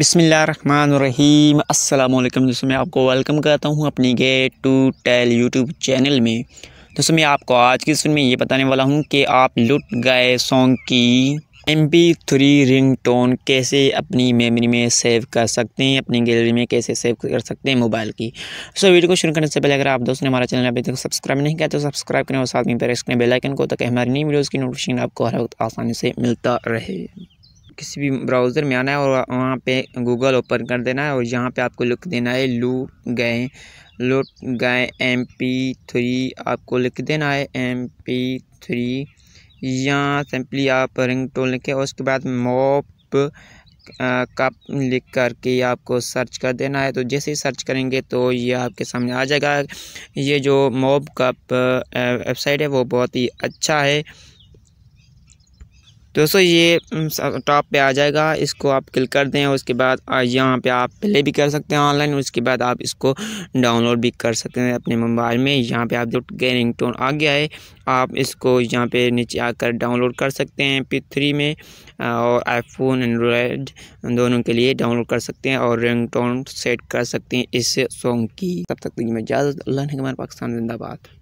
रहीम अल्लाम दोस्तों मैं आपको वेलकम करता हूँ अपनी get to tell YouTube channel में दोस्तों मैं आपको आज की सुन में ये बताने वाला हूँ कि आप लुट गए सॉन्ग की M P three ring tone कैसे अपनी मेमोरी में सेव कर सकते हैं अपनी गैलरी में कैसे सेव कर सकते हैं मोबाइल की सो so, वीडियो को शुरू करने से पहले अगर आप दोस्तों ने हमारा चैनल अभी तक सब्सक्राइब नहीं किया तो सब्सक्राइब करें और साथ में प्रेस करें बेलाइकन को ताकि हमारी नई वीडियोज़ की नोटिफिकेशन आपको हर वक्त आसानी से मिलता रहे किसी भी ब्राउज़र में आना है और वहाँ पे गूगल ओपन कर देना है और यहाँ पे आपको लिख देना है लूट गए लूट गए एम पी थ्री आपको लिख देना है एम पी थ्री यहाँ सिंपली आप रिंग टोल लिखे उसके बाद मोप कप लिख करके आपको सर्च कर देना है तो जैसे ही सर्च करेंगे तो ये आपके सामने आ जाएगा ये जो मोब कप वेबसाइट है वो बहुत ही अच्छा है दोस्तों ये टॉप पे आ जाएगा इसको आप क्लिक कर दें उसके बाद यहाँ पे आप प्ले भी कर सकते हैं ऑनलाइन उसके बाद आप इसको डाउनलोड भी कर सकते हैं अपने मोबाइल में यहाँ पे आप जो गेरिंग टोन आ गया है आप इसको यहाँ पे नीचे आकर डाउनलोड कर सकते हैं पी थ्री में और आईफोन एंड्रॉयड दोनों के लिए डाउनलोड कर सकते हैं और रिंग टोन सेट कर सकते हैं इस सॉन्ग की तब तक मैं इजाज़त अल्लाह ने हमारे पाकिस्तान जिंदाबाद